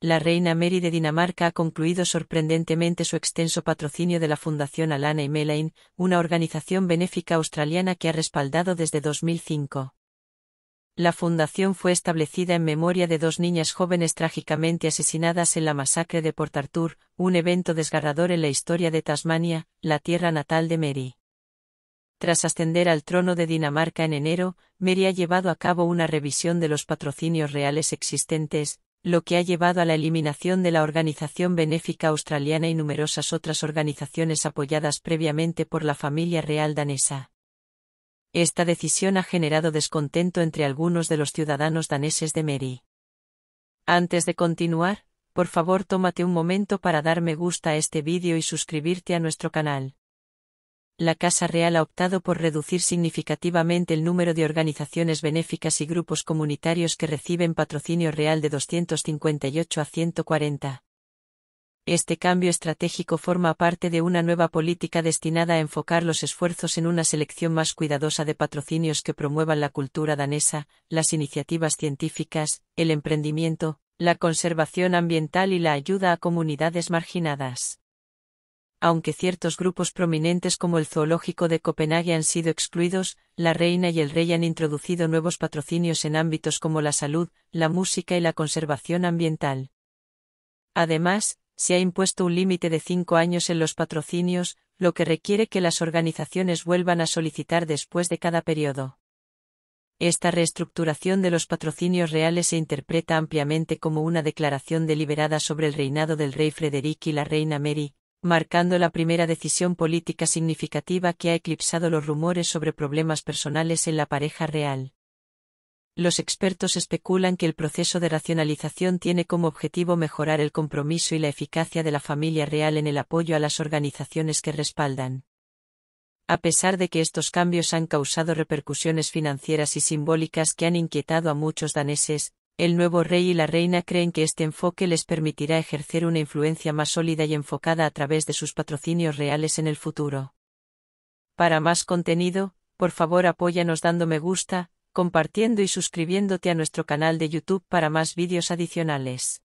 la reina Mary de Dinamarca ha concluido sorprendentemente su extenso patrocinio de la Fundación Alana y Melaine, una organización benéfica australiana que ha respaldado desde 2005. La fundación fue establecida en memoria de dos niñas jóvenes trágicamente asesinadas en la masacre de Port Arthur, un evento desgarrador en la historia de Tasmania, la tierra natal de Mary. Tras ascender al trono de Dinamarca en enero, Mary ha llevado a cabo una revisión de los patrocinios reales existentes, lo que ha llevado a la eliminación de la Organización Benéfica Australiana y numerosas otras organizaciones apoyadas previamente por la familia real danesa. Esta decisión ha generado descontento entre algunos de los ciudadanos daneses de Meri. Antes de continuar, por favor tómate un momento para dar me gusta a este vídeo y suscribirte a nuestro canal la Casa Real ha optado por reducir significativamente el número de organizaciones benéficas y grupos comunitarios que reciben patrocinio real de 258 a 140. Este cambio estratégico forma parte de una nueva política destinada a enfocar los esfuerzos en una selección más cuidadosa de patrocinios que promuevan la cultura danesa, las iniciativas científicas, el emprendimiento, la conservación ambiental y la ayuda a comunidades marginadas aunque ciertos grupos prominentes como el Zoológico de Copenhague han sido excluidos, la reina y el rey han introducido nuevos patrocinios en ámbitos como la salud, la música y la conservación ambiental. Además, se ha impuesto un límite de cinco años en los patrocinios, lo que requiere que las organizaciones vuelvan a solicitar después de cada periodo. Esta reestructuración de los patrocinios reales se interpreta ampliamente como una declaración deliberada sobre el reinado del rey Frederick y la reina Mary, marcando la primera decisión política significativa que ha eclipsado los rumores sobre problemas personales en la pareja real. Los expertos especulan que el proceso de racionalización tiene como objetivo mejorar el compromiso y la eficacia de la familia real en el apoyo a las organizaciones que respaldan. A pesar de que estos cambios han causado repercusiones financieras y simbólicas que han inquietado a muchos daneses, el nuevo rey y la reina creen que este enfoque les permitirá ejercer una influencia más sólida y enfocada a través de sus patrocinios reales en el futuro. Para más contenido, por favor apóyanos dando me gusta, compartiendo y suscribiéndote a nuestro canal de YouTube para más vídeos adicionales.